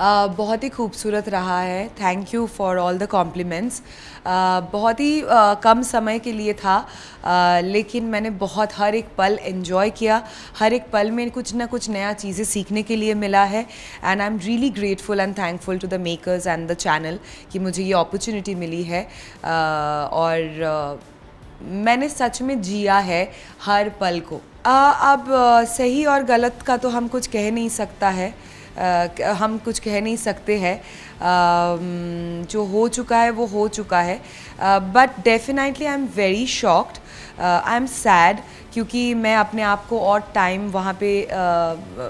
बहुत ही खूबसूरत रहा है thank you for all the compliments बहुत ही कम समय के लिए था लेकिन मैंने बहुत हर एक पल इन्जॉय किया हर एक पल में कुछ ना कुछ नया चीज़ें सीखने के लिए मिला है and I am really grateful and thankful to the makers and the channel कि मुझे ये अपॉर्चुनिटी मिली है और मैंने सच में जिया है हर पल को अब सही और गलत का तो हम कुछ कह नहीं सकता है आ, हम कुछ कह नहीं सकते हैं जो हो चुका है वो हो चुका है but definitely I am very shocked I am sad क्योंकि मैं अपने आप को और टाइम वहाँ पे uh,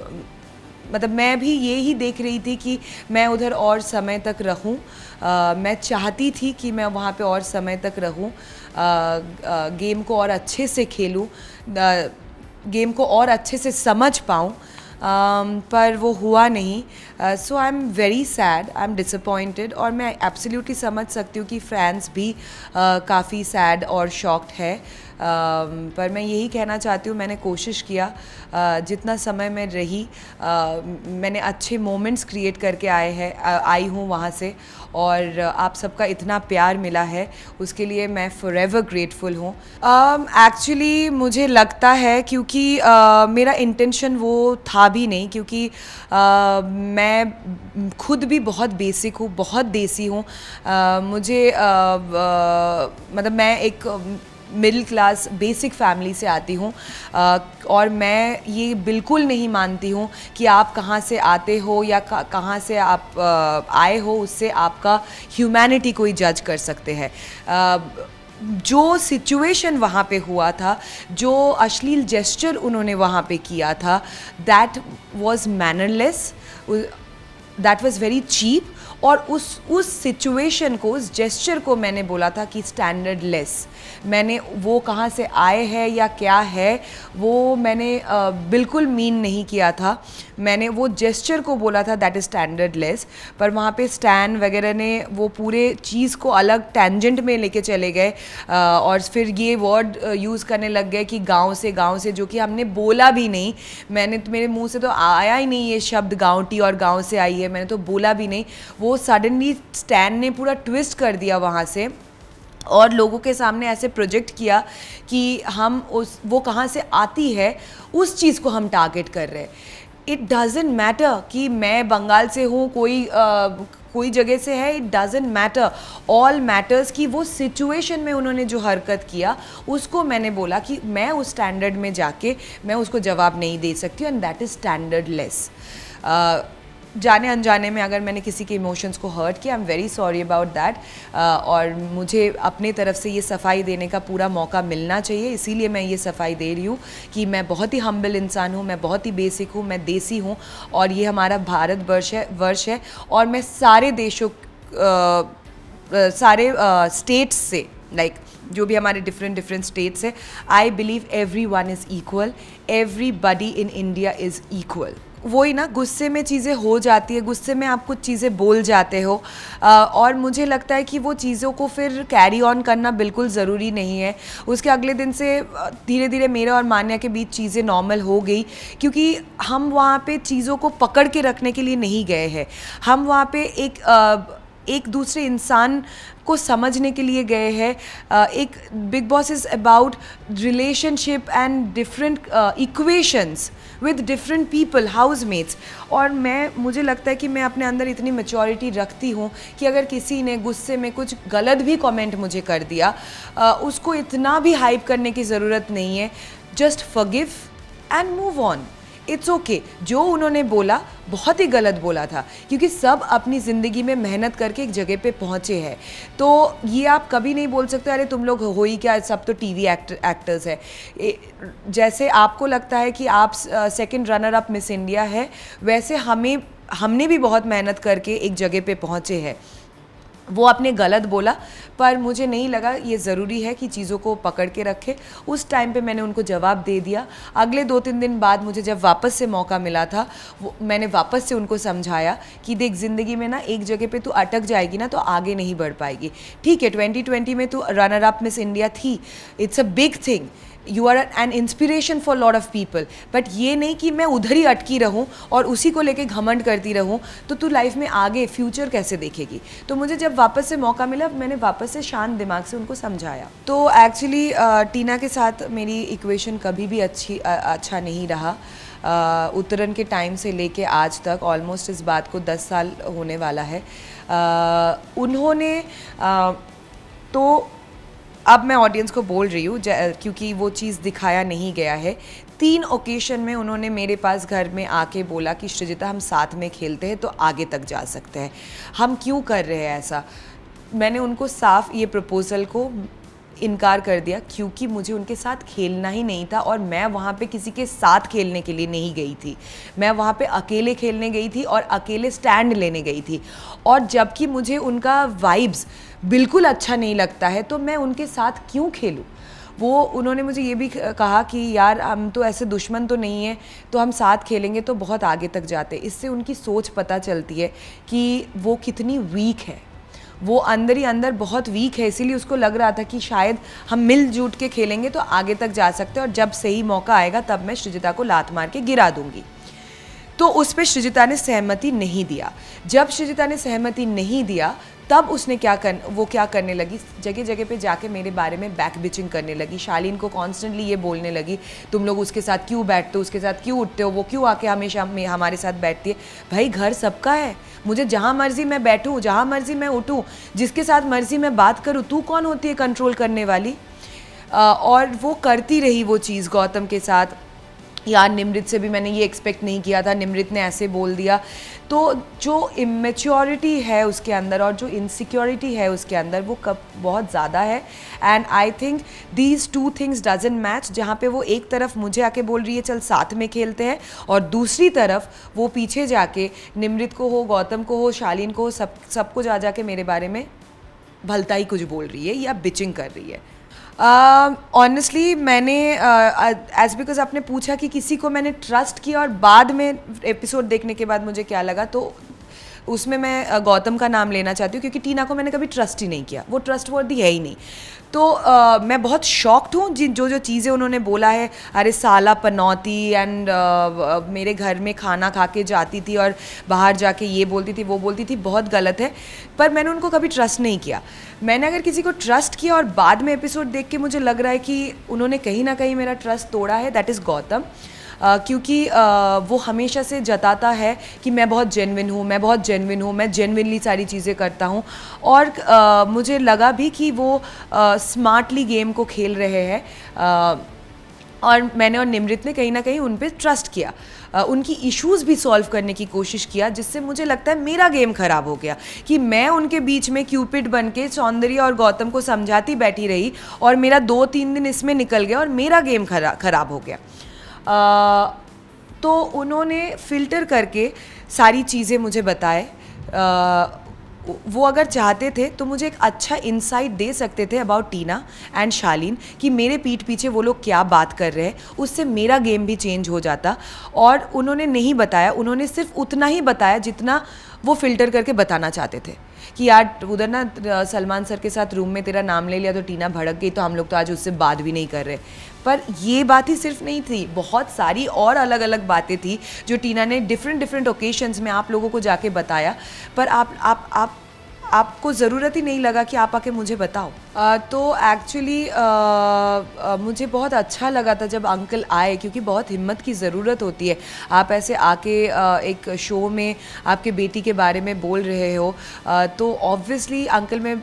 मतलब मैं भी ये ही देख रही थी कि मैं उधर और समय तक रहूं आ, मैं चाहती थी कि मैं वहाँ पे और समय तक रहूं आ, गेम को और अच्छे से खेलूं गेम को और अच्छे से समझ पाऊँ Um, पर वो हुआ नहीं so I am very sad I am disappointed और मैं एब्सोल्युटली समझ सकती हूँ कि फैंस भी uh, काफ़ी सैड और शॉक्ड है पर मैं यही कहना चाहती हूँ मैंने कोशिश किया जितना समय मैं रही मैंने अच्छे मोमेंट्स क्रिएट करके आए हैं आई हूँ वहाँ से और आप सबका इतना प्यार मिला है उसके लिए मैं फॉर एवर ग्रेटफुल हूँ एक्चुअली मुझे लगता है क्योंकि uh, मेरा इंटेंशन वो था भी नहीं क्योंकि uh, मैं खुद भी बहुत बेसिक हूँ बहुत देसी हूँ uh, मुझे uh, uh, मतलब मैं एक uh, middle class basic family से आती हूँ और मैं ये बिल्कुल नहीं मानती हूँ कि आप कहाँ से आते हो या कहाँ से आप आए हो उससे आपका ह्यूमैनिटी कोई जज कर सकते हैं जो सिचुएशन वहाँ पे हुआ था जो अश्लील जेस्चर उन्होंने वहाँ पे किया था that was mannerless that was very cheap और उस उस सिचुएशन को उस जेस्चर को मैंने बोला था कि स्टैंडर्ड लेस मैंने वो कहाँ से आए हैं या क्या है वो मैंने बिल्कुल मीन नहीं किया था मैंने वो जेस्चर को बोला था दैट इज़ स्टैंडर्ड लेस पर वहाँ पे स्टैन वगैरह ने वो पूरे चीज़ को अलग टेंजेंट में लेके चले गए और फिर ये वर्ड यूज़ करने लग गए कि गांव से गांव से जो कि हमने बोला भी नहीं मैंने तो मेरे मुंह से तो आया ही नहीं ये शब्द गाँवटी और गाँव से आई है मैंने तो बोला भी नहीं वो सडनली स्टैन ने पूरा ट्विस्ट कर दिया वहाँ से और लोगों के सामने ऐसे प्रोजेक्ट किया कि हम उस वो कहाँ से आती है उस चीज़ को हम टारगेट कर रहे हैं इट डजेंट मैटर कि मैं बंगाल से हूँ कोई uh, कोई जगह से है it doesn't matter all matters कि वो सिचुएशन में उन्होंने जो हरकत किया उसको मैंने बोला कि मैं उस स्टैंडर्ड में जाके मैं उसको जवाब नहीं दे सकती and that is standard less जाने अनजाने में अगर मैंने किसी के इमोशंस को हर्ट किया I am very sorry about that और मुझे अपने तरफ से ये सफाई देने का पूरा मौका मिलना चाहिए इसीलिए मैं ये सफाई दे रही हूँ कि मैं बहुत ही हम्बल इंसान हूँ मैं बहुत ही बेसिक हूँ मैं देसी हूँ और ये हमारा भारत वर्ष है वर्ष है और मैं सारे देशों आ, uh, uh, सारे स्टेट्स uh, से लाइक like, जो भी हमारे डिफरेंट डिफरेंट स्टेट्स हैं I believe everyone is equal everybody in India is equal वो ही ना गुस्से में चीज़ें हो जाती है गुस्से में आप कुछ चीज़ें बोल जाते हो आ, और मुझे लगता है कि वो चीज़ों को फिर कैरी ऑन करना बिल्कुल ज़रूरी नहीं है उसके अगले दिन से धीरे धीरे मेरे और मान्या के बीच चीज़ें नॉर्मल हो गई क्योंकि हम वहाँ पे चीज़ों को पकड़ के रखने के लिए नहीं गए हैं हम वहाँ पे एक आ, एक दूसरे इंसान को समझने के लिए गए हैं एक Bigg Boss is about relationship and different equations with different people housemates और मैं मुझे लगता है कि मैं अपने अंदर इतनी मेचोरिटी रखती हूँ कि अगर किसी ने गुस्से में कुछ गलत भी कॉमेंट मुझे कर दिया आ, उसको इतना भी हाइप करने की ज़रूरत नहीं है just forgive and move on it's okay okay. जो उन्होंने बोला बहुत ही गलत बोला था क्योंकि सब अपनी ज़िंदगी में मेहनत करके एक जगह पे पहुँचे हैं तो ये आप कभी नहीं बोल सकते अरे तुम लोग हो ही क्या सब तो टीवी एक्ट एक्टर्स है जैसे आपको लगता है कि आप second runner up Miss India है वैसे हमें हमने भी बहुत मेहनत करके एक जगह पे पहुँचे हैं वो आपने गलत बोला पर मुझे नहीं लगा ये ज़रूरी है कि चीज़ों को पकड़ के रखे उस टाइम पे मैंने उनको जवाब दे दिया अगले दो तीन दिन बाद मुझे जब वापस से मौका मिला था वो मैंने वापस से उनको समझाया कि देख ज़िंदगी में ना एक जगह पे तू अटक जाएगी ना तो आगे नहीं बढ़ पाएगी ठीक है ट्वेंटी में तो रनर अप मिस इंडिया थी it's a big thing you are an inspiration for lot of people but ये नहीं कि मैं उधर ही अटकी रहूँ और उसी को लेके घमंड करती रहूँ तो तू लाइफ में आगे फ्यूचर कैसे देखेगी तो मुझे जब वापस से मौका मिला मैंने वापस से शांत दिमाग से उनको समझाया तो एक्चुअली टीना के साथ मेरी इक्वेशन कभी भी अच्छी अच्छा नहीं रहा उतरन उत्तरण के टाइम से लेके आज तक ऑलमोस्ट इस बात को 10 साल होने वाला है आ, उन्होंने आ, तो अब मैं ऑडियंस को बोल रही हूँ क्योंकि वो चीज़ दिखाया नहीं गया है तीन ओकेशन में उन्होंने मेरे पास घर में आके बोला कि श्रीजिता हम साथ में खेलते हैं तो आगे तक जा सकते हैं हम क्यों कर रहे हैं ऐसा मैंने उनको साफ ये प्रपोज़ल को इनकार कर दिया क्योंकि मुझे उनके साथ खेलना ही नहीं था और मैं वहाँ पे किसी के साथ खेलने के लिए नहीं गई थी मैं वहाँ पे अकेले खेलने गई थी और अकेले स्टैंड लेने गई थी और जबकि मुझे उनका वाइब्स बिल्कुल अच्छा नहीं लगता है तो मैं उनके साथ क्यों खेलूँ वो उन्होंने मुझे ये भी कहा कि यार हम तो ऐसे दुश्मन तो नहीं है तो हम साथ खेलेंगे तो बहुत आगे तक जाते इससे उनकी सोच पता चलती है कि वो कितनी वीक है वो अंदर ही अंदर बहुत वीक है इसीलिए उसको लग रहा था कि शायद हम मिलजुट के खेलेंगे तो आगे तक जा सकते हैं और जब सही मौका आएगा तब मैं श्रीजिता को लात मार के गिरा दूंगी तो उस पर श्रीजिता ने सहमति नहीं दिया जब श्रीजिता ने सहमति नहीं दिया तब उसने क्या कर वो क्या करने लगी जगह जगह पे जाके मेरे बारे में बैक बिचिंग करने लगी शालीन को कॉन्स्टेंटली ये बोलने लगी तुम लोग उसके साथ क्यों बैठते हो उसके साथ क्यों उठते हो वो क्यों आके हमेशा हमारे साथ बैठती है भाई घर सबका है मुझे जहाँ मर्जी मैं बैठूँ जहाँ मर्जी मैं उठूँ जिसके साथ मर्जी मैं बात करूँ तू कौन होती है कंट्रोल करने वाली और वो करती रही वो चीज़ गौतम के साथ यार निमृत से भी मैंने ये एक्सपेक्ट नहीं किया था निमृत ने ऐसे बोल दिया तो जो इमेच्योरिटी है उसके अंदर और जो इनसिक्योरिटी है उसके अंदर वो कब बहुत ज़्यादा है and I think these two things doesn't match जहाँ पे वो एक तरफ मुझे आके बोल रही है चल साथ में खेलते हैं और दूसरी तरफ वो पीछे जाके निमृत को हो गौतम को हो शालीन को हो सब सबको जा जा मेरे बारे में भलता ही कुछ बोल रही है या बिचिंग कर रही है ऑनेस्टली um, uh, मैंने एज uh, बिकॉज आपने पूछा कि किसी को मैंने ट्रस्ट किया और बाद में एपिसोड देखने के बाद मुझे क्या लगा तो उसमें मैं गौतम का नाम लेना चाहती हूँ क्योंकि टीना को मैंने कभी ट्रस्ट ही नहीं किया वो ट्रस्ट है ही नहीं तो आ, मैं बहुत शॉक्ड हूँ जिन जो जो चीज़ें उन्होंने बोला है अरे साला पनौती एंड मेरे घर में खाना खा के जाती थी और बाहर जाके ये बोलती थी वो बोलती थी बहुत गलत है पर मैंने उनको कभी ट्रस्ट नहीं किया मैंने अगर किसी को ट्रस्ट किया और बाद में एपिसोड देख के मुझे लग रहा है कि उन्होंने कहीं ना कहीं मेरा ट्रस्ट तोड़ा है दैट इज़ गौतम क्योंकि वो हमेशा से जताता है कि मैं बहुत जेनविन हूँ मैं बहुत जेनविन हूँ मैं जेनविनली सारी चीज़ें करता हूँ और मुझे लगा भी कि वो स्मार्टली गेम को खेल रहे हैं और मैंने और निमृत ने कहीं ना कहीं उन पर ट्रस्ट किया उनकी इश्यूज भी सॉल्व करने की कोशिश किया जिससे मुझे लगता है मेरा गेम खराब हो गया कि मैं उनके बीच में क्यूपिड बन के सौंदर्य और गौतम को समझाती बैठी रही और मेरा दो तीन दिन इसमें निकल गया और मेरा गेम खराब हो गया तो उन्होंने फ़िल्टर करके सारी चीज़ें मुझे बताए वो अगर चाहते थे तो मुझे एक अच्छा इंसाइट दे सकते थे अबाउट टीना एंड शालीन कि मेरे पीठ पीछे वो लोग क्या बात कर रहे हैं उससे मेरा गेम भी चेंज हो जाता और उन्होंने नहीं बताया उन्होंने सिर्फ उतना ही बताया जितना वो फिल्टर करके बताना चाहते थे कि यार उधर ना सलमान सर के साथ रूम में तेरा नाम ले लिया तो टीना भड़क गई तो हम लोग तो आज उससे बात भी नहीं कर रहे पर ये बात ही सिर्फ नहीं थी बहुत सारी और अलग अलग बातें थी जो टीना ने डिफरेंट डिफरेंट ओकेशंस में आप लोगों को जाके बताया पर आप आप आप आपको ज़रूरत ही नहीं लगा कि आप आके मुझे बताओ तो एक्चुअली मुझे बहुत अच्छा लगा था जब अंकल आए क्योंकि बहुत हिम्मत की ज़रूरत होती है आप ऐसे आके एक शो में आपके बेटी के बारे में बोल रहे हो तो ऑब्वियसली अंकल मैं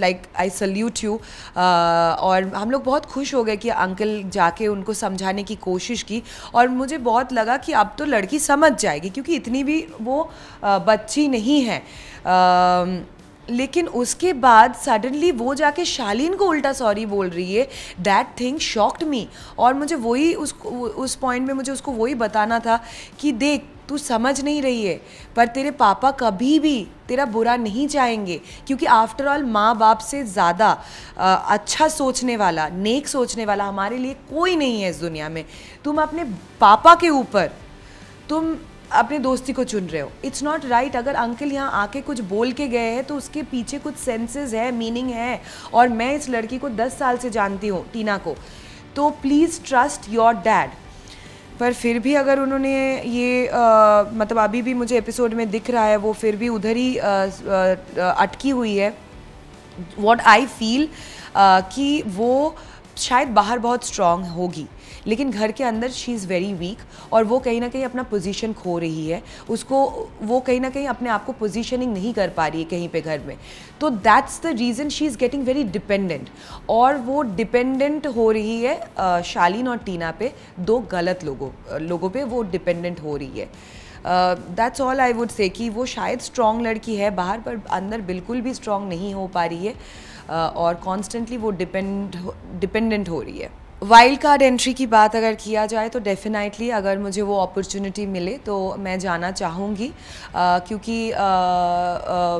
लाइक आई सल्यूट यू और हम लोग बहुत खुश हो गए कि अंकल जाके उनको समझाने की कोशिश की और मुझे बहुत लगा कि अब तो लड़की समझ जाएगी क्योंकि इतनी भी वो बच्ची नहीं है लेकिन उसके बाद सडनली वो जाके शालीन को उल्टा सॉरी बोल रही है दैट थिंग शॉक्ड मी और मुझे वही उस उस पॉइंट में मुझे उसको वही बताना था कि देख तू समझ नहीं रही है पर तेरे पापा कभी भी तेरा बुरा नहीं चाहेंगे क्योंकि आफ्टर ऑल माँ बाप से ज़्यादा अच्छा सोचने वाला नेक सोचने वाला हमारे लिए कोई नहीं है इस दुनिया में तुम अपने पापा के ऊपर तुम अपनी दोस्ती को चुन रहे हो इट्स नॉट राइट अगर अंकल यहाँ आके कुछ बोल के गए हैं तो उसके पीछे कुछ सेंसेस है मीनिंग है और मैं इस लड़की को दस साल से जानती हूँ टीना को तो प्लीज़ ट्रस्ट योर डैड पर फिर भी अगर उन्होंने ये आ, मतलब अभी भी मुझे एपिसोड में दिख रहा है वो फिर भी उधर ही आ, आ, अटकी हुई है वॉट आई फील कि वो शायद बाहर बहुत स्ट्रांग होगी लेकिन घर के अंदर शी इज़ वेरी वीक और वो कहीं ना कहीं अपना पोजीशन खो रही है उसको वो कहीं ना कहीं अपने आप को पोजीशनिंग नहीं कर पा रही है कहीं पे घर में तो that's the reason she is getting very dependent और वो डिपेंडेंट हो रही है शालीन और टीना पे दो गलत लोगों लोगों पर वो डिपेंडेंट हो रही है that's all I would say कि वो शायद स्ट्रॉन्ग लड़की है बाहर पर अंदर बिल्कुल भी स्ट्रॉन्ग नहीं हो पा रही है uh, और कॉन्स्टेंटली वो डिपेंड डिपेंडेंट हो रही है वाइल्ड कार्ड एंट्री की बात अगर किया जाए तो डेफिनेटली अगर मुझे वो अपॉर्चुनिटी मिले तो मैं जाना चाहूँगी क्योंकि आ, आ,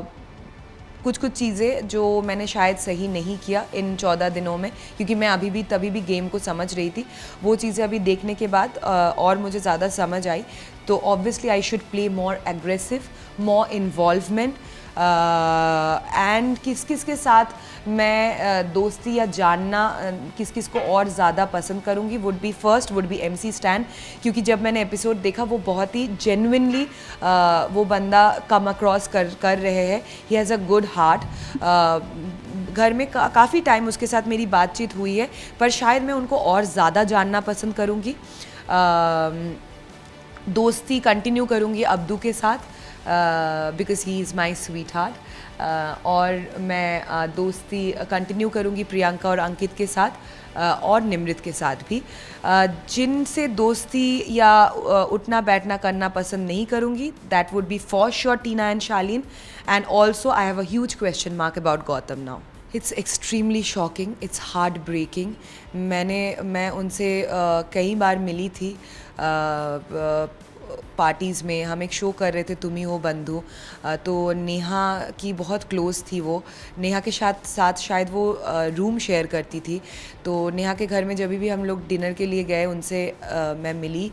कुछ कुछ चीज़ें जो मैंने शायद सही नहीं किया इन चौदह दिनों में क्योंकि मैं अभी भी तभी भी गेम को समझ रही थी वो चीज़ें अभी देखने के बाद और मुझे ज़्यादा समझ आई तो obviously I should play more aggressive more involvement and uh, किस किस के साथ मैं uh, दोस्ती या जानना uh, किस किस को और ज़्यादा पसंद करूँगी would be first would be M C Stan क्योंकि जब मैंने एपिसोड देखा वो बहुत ही जेनविनली वो बंदा कम अक्रॉस कर कर रहे हैं he has a good heart घर में का, काफ़ी टाइम उसके साथ मेरी बातचीत हुई है पर शायद मैं उनको और ज़्यादा जानना पसंद करूँगी um, दोस्ती कंटिन्यू करूँगी अब्दू के साथ because he is my sweetheart और मैं uh, दोस्ती कंटिन्यू करूँगी प्रियंका और अंकित के साथ uh, और निमृत के साथ भी uh, जिनसे दोस्ती या uh, उठना बैठना करना पसंद नहीं करूँगी that would be for sure Tina and Shalin and also I have a huge question mark about Gautam now it's extremely shocking it's heartbreaking मैंने मैं उनसे uh, कई बार मिली थी uh, uh, पार्टीज़ में हम एक शो कर रहे थे तुम ही हो बंधु तो नेहा की बहुत क्लोज़ थी वो नेहा के साथ साथ शायद वो रूम शेयर करती थी तो नेहा के घर में जब भी हम लोग डिनर के लिए गए उनसे मैं मिली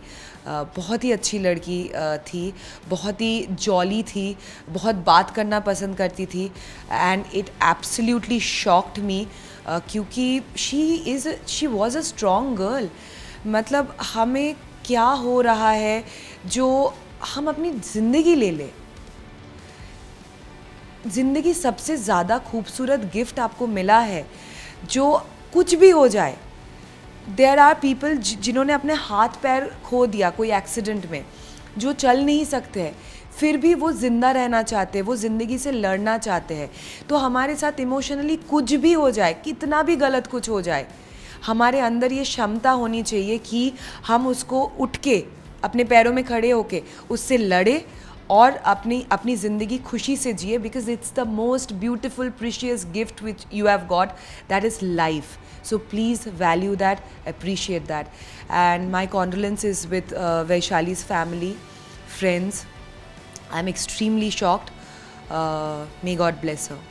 बहुत ही अच्छी लड़की थी बहुत ही जॉली थी बहुत बात करना पसंद करती थी and it absolutely shocked me क्योंकि she is she was a strong girl मतलब हमें क्या हो रहा है जो हम अपनी ज़िंदगी ले लें ज़िंदगी सबसे ज़्यादा खूबसूरत गिफ्ट आपको मिला है जो कुछ भी हो जाए देर आर पीपल जिन्होंने अपने हाथ पैर खो दिया कोई एक्सीडेंट में जो चल नहीं सकते हैं फिर भी वो ज़िंदा रहना चाहते हैं वो ज़िंदगी से लड़ना चाहते हैं तो हमारे साथ इमोशनली कुछ भी हो जाए कितना भी गलत कुछ हो जाए हमारे अंदर ये क्षमता होनी चाहिए कि हम उसको उठ के अपने पैरों में खड़े होके उससे लड़े और अपनी अपनी ज़िंदगी खुशी से जिए because it's the most beautiful precious gift which you have God that is life so please value that appreciate that and my condolence is with Vaishali's family friends I am extremely shocked may God bless her